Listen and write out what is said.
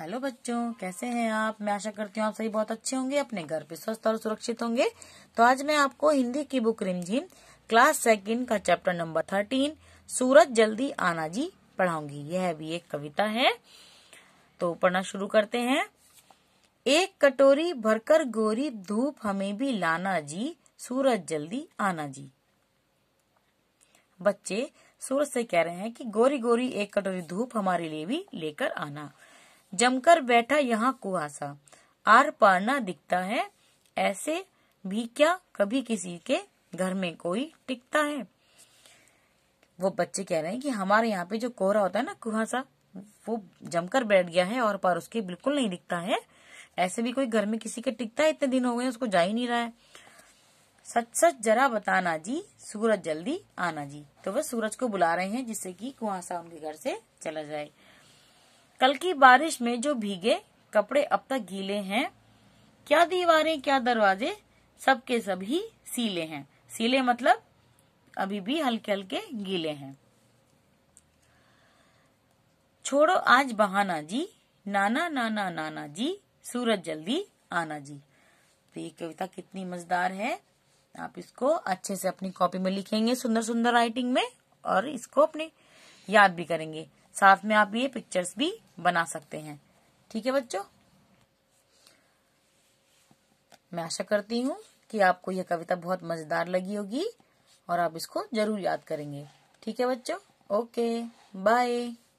hello बच्चों कैसे हैं आप मैं आशा करती हूँ आप सभी बहुत अच्छे होंगे अपने घर पे स्वस्थ और सुरक्षित होंगे तो आज मैं आपको हिंदी की बुक रिमझिम क्लास सेकंड का चैप्टर नंबर थर्टीन सूरज जल्दी आना जी पढ़ाऊंगी यह भी एक कविता है तो पढ़ना शुरू करते हैं एक कटोरी भरकर गोरी धूप हमें भी लाना जी सूरज जल्दी आना जी बच्चे सूरज से कह रहे हैं कि गोरी गोरी एक कटोरी धूप हमारे लिए भी लेकर आना जमकर बैठा यहाँ कुहासा आर पार ना दिखता है ऐसे भी क्या कभी किसी के घर में कोई टिकता है वो बच्चे कह रहे हैं कि हमारे यहाँ पे जो कोहरा होता है ना कुहासा वो जमकर बैठ गया है और पार उसके बिल्कुल नहीं दिखता है ऐसे भी कोई घर में किसी के टिकता है इतने दिन हो गए उसको जा ही नहीं रहा है सच सच जरा बताना जी सूरज जल्दी आना जी तो वह सूरज को बुला रहे हैं जिससे कि कुहासा उनके घर से चला जाए कल की बारिश में जो भीगे कपड़े अब तक गीले हैं क्या दीवारें क्या दरवाजे सबके सभी सीले हैं सीले मतलब अभी भी हल्के हल्के गीले हैं छोड़ो आज बहाना जी नाना नाना नाना जी सूरज जल्दी आना जी तो ये कविता कितनी मजेदार है आप इसको अच्छे से अपनी कॉपी में लिखेंगे सुंदर सुंदर राइटिंग में और इसको अपने याद भी करेंगे साथ में आप ये पिक्चर्स भी बना सकते हैं ठीक है बच्चों मैं आशा करती हूँ कि आपको यह कविता बहुत मजेदार लगी होगी और आप इसको जरूर याद करेंगे ठीक है बच्चों ओके बाय